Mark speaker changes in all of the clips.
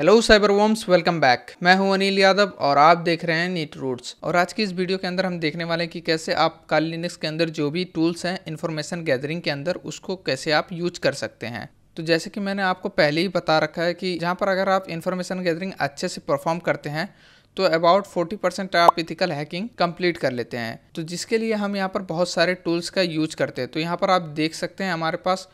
Speaker 1: hello cyber worms welcome back मैं हूं अनिल यादव और आप देख रहे हैं नीट रूट्स और आज की इस वीडियो के अंदर हम देखने वाले हैं कि कैसे आप काल लिनक्स के अंदर जो भी टूल्स हैं इन्फॉर्मेशन गैदरिंग के अंदर उसको कैसे आप यूज कर सकते हैं तो जैसे कि मैंने आपको पहले ही बता रखा है कि जहाँ पर अगर आप इन्फॉर्मेशन गैदरिंग अच्छे से परफॉर्म करते हैं तो अबाउट 40 परसेंट आप इथिकल हैकिंग कंप्लीट कर लेते हैं तो जिसके लिए हम यहाँ पर बहुत सारे टूल्स का यूज करते हैं तो यहाँ पर आप देख सकते हैं हमारे पास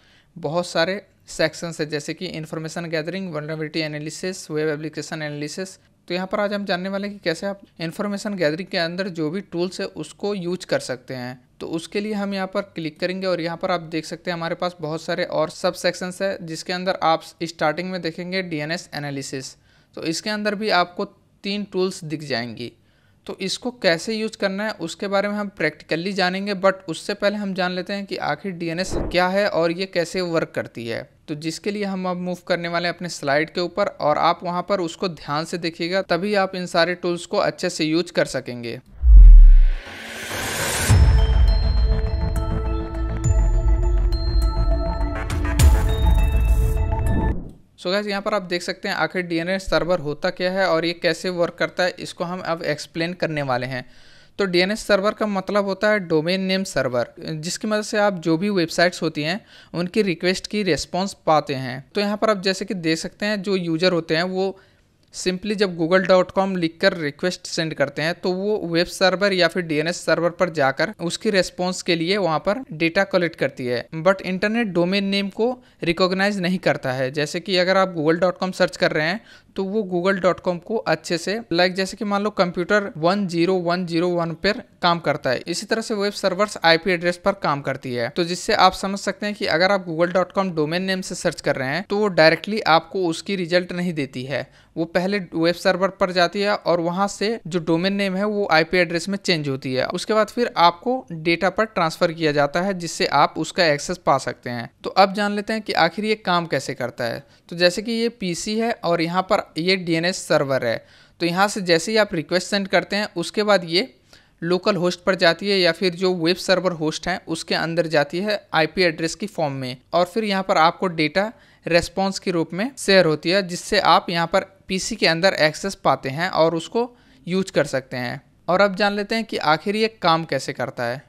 Speaker 1: बहुत सारे सेक्शंस है जैसे कि information gathering vulnerability analysis web application analysis तो यहाँ पर आज हम जानने वाले हैं कि कैसे आप इन्फॉर्मेशन गैदरिंग के अंदर जो भी टूल्स है उसको यूज कर सकते हैं तो उसके लिए हम यहाँ पर क्लिक करेंगे और यहाँ पर आप देख सकते हैं हमारे पास बहुत सारे और सब सेक्शंस है जिसके अंदर आप स्टार्टिंग में देखेंगे डी एनालिसिस तो इसके अंदर भी आपको तीन टूल्स दिख जाएंगी तो इसको कैसे यूज करना है उसके बारे में हम प्रैक्टिकली जानेंगे बट उससे पहले हम जान लेते हैं कि आखिर डीएनएस क्या है और ये कैसे वर्क करती है तो जिसके लिए हम अब मूव करने वाले हैं अपने स्लाइड के ऊपर और आप वहाँ पर उसको ध्यान से देखिएगा तभी आप इन सारे टूल्स को अच्छे से यूज कर सकेंगे सो तो गैस यहाँ पर आप देख सकते हैं आखिर डी सर्वर होता क्या है और ये कैसे वर्क करता है इसको हम अब एक्सप्लेन करने वाले हैं तो डी सर्वर का मतलब होता है डोमेन नेम सर्वर जिसकी मदद से आप जो भी वेबसाइट्स होती हैं उनकी रिक्वेस्ट की रिस्पॉन्स पाते हैं तो यहाँ पर आप जैसे कि देख सकते हैं जो यूज़र होते हैं वो सिंपली जब गूगल डॉट कॉम लिख कर रिक्वेस्ट सेंड करते हैं तो वो वेब सर्वर या फिर डीएनएस सर्वर पर जाकर उसकी रेस्पॉन्स के लिए वहाँ पर डेटा कलेक्ट करती है बट इंटरनेट डोमेन नेम को रिकॉग्नाइज नहीं करता है जैसे कि अगर आप गूगल डॉट कॉम सर्च कर रहे हैं तो वो गूगल डॉट कॉम को अच्छे से लाइक जैसे कि मान लो computer one zero one zero one पर काम करता है इसी तरह से वेब सर्वर्स आईपी एड्रेस पर काम करती है तो जिससे आप समझ सकते हैं कि अगर आप Google dot com domain name से सर्च कर रहे हैं तो वो डायरेक्टली आपको उसकी रिजल्ट नहीं देती है वो पहले वेब सर्वर पर जाती है और वहां से जो डोमेन नेम है वो आईपी एड्रेस में चेंज होती है उसके बाद फिर आपको डेटा पर ट्रांसफर किया जाता है जिससे आप उसका एक्सेस पा सकते हैं तो अब जान लेते हैं कि आखिर ये काम कैसे करता है तो जैसे कि ये पीसी है और यहाँ पर ये डीएनएस सर्वर है तो यहाँ से जैसे ही आप रिक्वेस्ट सेंड करते हैं उसके बाद ये लोकल होस्ट पर जाती है या फिर जो वेब सर्वर होस्ट हैं उसके अंदर जाती है आईपी एड्रेस की फॉर्म में और फिर यहाँ पर आपको डेटा रेस्पॉन्स के रूप में शेयर होती है जिससे आप यहाँ पर पीसी के अंदर एक्सेस पाते हैं और उसको यूज कर सकते हैं और अब जान लेते हैं कि आखिर ये काम कैसे करता है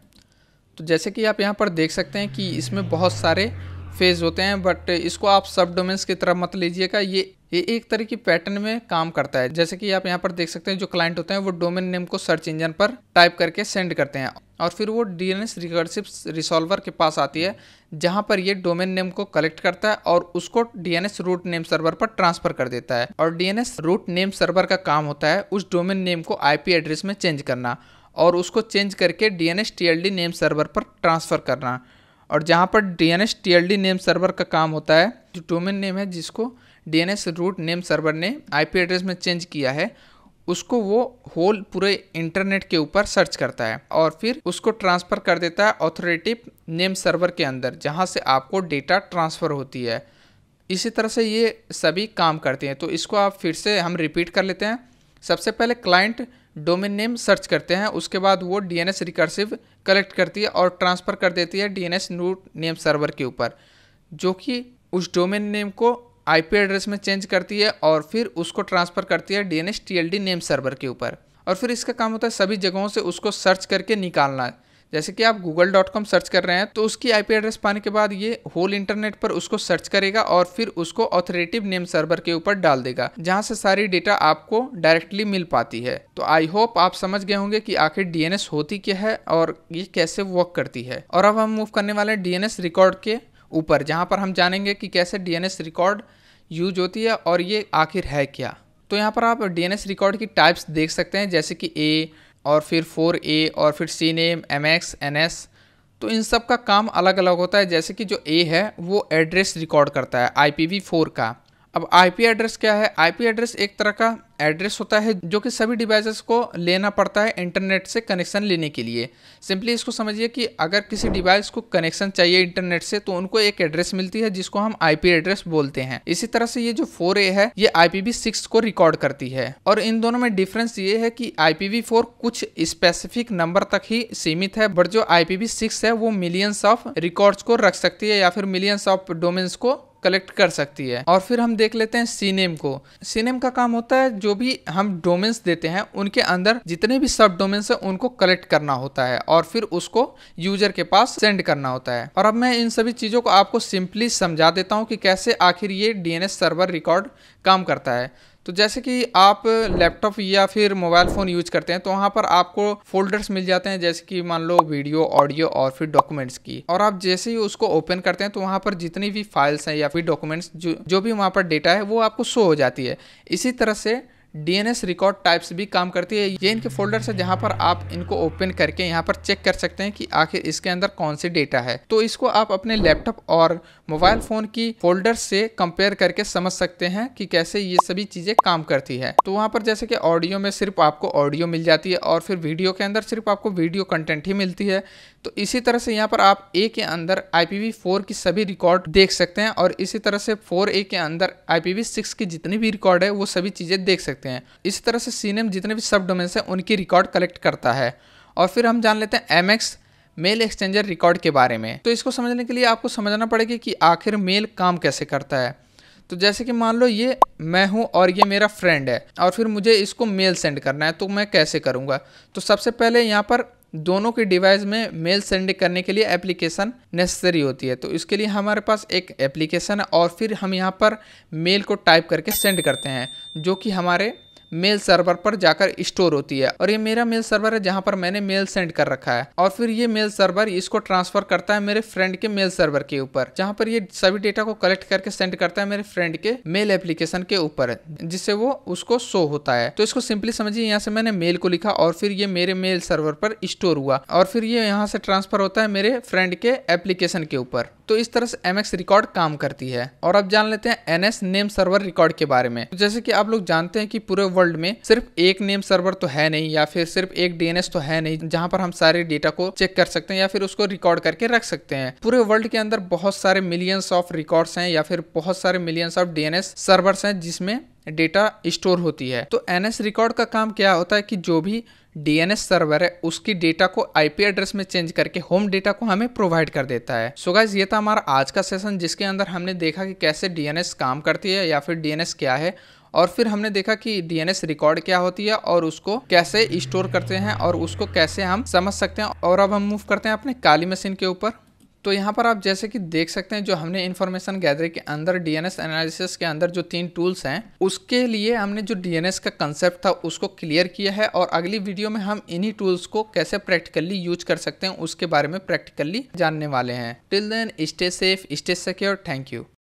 Speaker 1: तो जैसे कि आप यहाँ पर देख सकते हैं कि इसमें बहुत सारे फेज़ होते हैं बट इसको आप सब डोमेंस की तरफ मत लीजिएगा ये ये एक तरह की पैटर्न में काम करता है जैसे कि आप यहाँ पर देख सकते हैं जो क्लाइंट होते हैं वो डोमेन नेम को सर्च इंजन पर टाइप करके सेंड करते हैं और फिर वो D N S recursive resolver के पास आती है जहाँ पर ये डोमेन नेम को कलेक्ट करता है और उसको D N S root name server पर ट्रांसफर कर देता है और D N S root name server का काम होता है उस डोमेन नेम को आई पी एड्रेस में चेंज करना और उसको चेंज करके D N S T L D name server पर ट्रांसफ़र करना और जहाँ पर D N S T L D name server का काम होता है जो डोमेन नेम है जिसको डीएनएस रूट नेम सर्वर ने आईपी एड्रेस में चेंज किया है उसको वो होल पूरे इंटरनेट के ऊपर सर्च करता है और फिर उसको ट्रांसफ़र कर देता है ऑथोरेटिव नेम सर्वर के अंदर जहाँ से आपको डेटा ट्रांसफ़र होती है इसी तरह से ये सभी काम करते हैं तो इसको आप फिर से हम रिपीट कर लेते हैं सबसे पहले क्लाइंट डोमेन नेम सर्च करते हैं उसके बाद वो डी एन रिकर्सिव कलेक्ट करती है और ट्रांसफ़र कर देती है D N root name server के ऊपर जो कि उस डोमेन नेम को आईपी एड्रेस में चेंज करती है और फिर उसको ट्रांसफ़र करती है डी एन नेम सर्वर के ऊपर और फिर इसका काम होता है सभी जगहों से उसको सर्च करके निकालना जैसे कि आप गूगल डॉट कॉम सर्च कर रहे हैं तो उसकी आईपी एड्रेस पाने के बाद ये होल इंटरनेट पर उसको सर्च करेगा और फिर उसको ऑथोरेटिव नेम सर्वर के ऊपर डाल देगा जहाँ से सारी डेटा आपको डायरेक्टली मिल पाती है तो आई होप आप समझ गए होंगे कि आखिर डीएनएस होती क्या है और ये कैसे वर्क करती है और अब हम मूव करने वाले डीएनएस रिकॉर्ड के ऊपर जहाँ पर हम जानेंगे कि कैसे डीएनएस रिकॉर्ड यूज होती है और ये आखिर है क्या तो यहाँ पर आप डीएनएस रिकॉर्ड की टाइप्स देख सकते हैं जैसे कि ए और फिर फोर ए और फिर C name M X N S तो इन सब का काम अलग अलग होता है जैसे कि जो ए है वो एड्रेस रिकॉर्ड करता है आई पी वी फोर का अब आईपी एड्रेस क्या है आईपी एड्रेस एक तरह का एड्रेस होता है जो कि सभी डिवाइसेस को लेना पड़ता है इंटरनेट से कनेक्शन लेने के लिए सिंपली इसको समझिए कि अगर किसी डिवाइस को कनेक्शन चाहिए इंटरनेट से तो उनको एक एड्रेस मिलती है जिसको हम आईपी एड्रेस बोलते हैं इसी तरह से ये जो फोर ए है ये आईपीवी सिक्स को रिकॉर्ड करती है और इन दोनों में डिफरेंस ये है कि आईपीवी फोर कुछ स्पेसिफिक नंबर तक ही सीमित है बट जो आईपीवी सिक्स है वो मिलियंस ऑफ रिकॉर्ड्स को रख सकती है या फिर मिलियंस ऑफ डोमेन्स को कलेक्ट कर सकती है और फिर हम देख लेते हैं सीनेम को सीनेम का काम होता है जो भी हम डोमेन्स देते हैं उनके अंदर जितने भी सब डोमेन्स हैं उनको कलेक्ट करना होता है और फिर उसको यूजर के पास सेंड करना होता है और अब मैं इन सभी चीज़ों को आपको सिंपली समझा देता हूँ कि कैसे आखिर ये डीएनएस सर्वर रिकॉर्ड काम करता है तो जैसे कि आप लैपटॉप या फिर मोबाइल फ़ोन यूज करते हैं तो वहाँ पर आपको फोल्डर्स मिल जाते हैं जैसे कि मान लो वीडियो ऑडियो और फिर डॉक्यूमेंट्स की और आप जैसे ही उसको ओपन करते हैं तो वहाँ पर जितनी भी फाइल्स हैं या फिर डॉक्यूमेंट्स जो जो भी वहाँ पर डेटा है वो आपको शो हो जाती है इसी तरह से डीएनएस रिकॉर्ड टाइप्स भी काम करती है ये इनके फोल्डर्स है जहाँ पर आप इनको ओपन करके यहाँ पर चेक कर सकते हैं कि आखिर इसके अंदर कौन सी डेटा है तो इसको आप अपने लैपटॉप और मोबाइल फोन की फोल्डर से कंपेयर करके समझ सकते हैं कि कैसे ये सभी चीजें काम करती है तो वहाँ पर जैसे कि ऑडियो में सिर्फ आपको ऑडियो मिल जाती है और फिर वीडियो के अंदर सिर्फ आपको वीडियो कंटेंट ही मिलती है तो इसी तरह से यहाँ पर आप ए के अंदर आई की सभी रिकॉर्ड देख सकते हैं और इसी तरह से फोर के अंदर आई की जितनी भी रिकॉर्ड है वो सभी चीजें देख सकते हैं सकते हैं इस तरह से सी जितने भी सब डोमेन्स हैं उनकी रिकॉर्ड कलेक्ट करता है और फिर हम जान लेते हैं एम मेल एक्सचेंजर रिकॉर्ड के बारे में तो इसको समझने के लिए आपको समझना पड़ेगा कि आखिर मेल काम कैसे करता है तो जैसे कि मान लो ये मैं हूँ और ये मेरा फ्रेंड है और फिर मुझे इसको मेल सेंड करना है तो मैं कैसे करूँगा तो सबसे पहले यहाँ पर दोनों के डिवाइस में मेल सेंड करने के लिए एप्लीकेशन नेसेसरी होती है तो इसके लिए हमारे पास एक एप्लीकेशन है और फिर हम यहाँ पर मेल को टाइप करके सेंड करते हैं जो कि हमारे मेल सर्वर पर जाकर स्टोर होती है और ये मेरा मेल सर्वर है जहाँ पर मैंने मेल सेंड कर रखा है और फिर ये मेल सर्वर इसको ट्रांसफर करता है मेरे फ्रेंड के मेल सर्वर के ऊपर जहाँ पर ये सभी डेटा को कलेक्ट करके सेंड करता है मेरे फ्रेंड के मेल एप्लीकेशन के ऊपर जिससे वो उसको शो होता है तो इसको सिंपली समझिए यहाँ से मैंने मेल को लिखा और फिर ये मेरे मेल सर्वर पर स्टोर हुआ और फिर ये यहाँ से ट्रांसफर होता है मेरे फ्रेंड के एप्लीकेशन के ऊपर तो इस तरह से एम रिकॉर्ड काम करती है और अब जान लेते हैं एन नेम सर्वर रिकॉर्ड के बारे में जैसे कि आप लोग जानते हैं कि पूरे वर्ल्ड में सिर्फ एक नेम सर्वर तो है नहीं या फिर सिर्फ एक डीएनएस तो है नहीं जहां पर हम सारे डेटा को चेक कर सकते हैं या फिर उसको रिकॉर्ड करके रख सकते हैं पूरे वर्ल्ड के अंदर बहुत सारे मिलियंस ऑफ रिकॉर्ड्स हैं या फिर बहुत सारे मिलियंस ऑफ डीएनएस सर्वर्स हैं जिसमें डेटा स्टोर होती है तो एन रिकॉर्ड का काम क्या होता है कि जो भी डीएनएस सर्वर है उसकी डेटा को आईपी एड्रेस में चेंज करके होम डेटा को हमें प्रोवाइड कर देता है सो so गाइज ये था हमारा आज का सेशन जिसके अंदर हमने देखा कि कैसे डीएनएस काम करती है या फिर डीएनएस क्या है और फिर हमने देखा कि डीएनएस रिकॉर्ड क्या होती है और उसको कैसे स्टोर करते हैं और उसको कैसे हम समझ सकते हैं और अब हम मूव करते हैं अपने काली मशीन के ऊपर तो यहाँ पर आप जैसे कि देख सकते हैं जो हमने इन्फॉर्मेशन गैदरिंग के अंदर डीएनएस एनालिसिस के अंदर जो तीन टूल्स हैं उसके लिए हमने जो डीएनएस का कंसेप्ट था उसको क्लियर किया है और अगली वीडियो में हम इन्हीं टूल्स को कैसे प्रैक्टिकली यूज कर सकते हैं उसके बारे में प्रैक्टिकली जानने वाले हैं till then stay safe stay secure thank you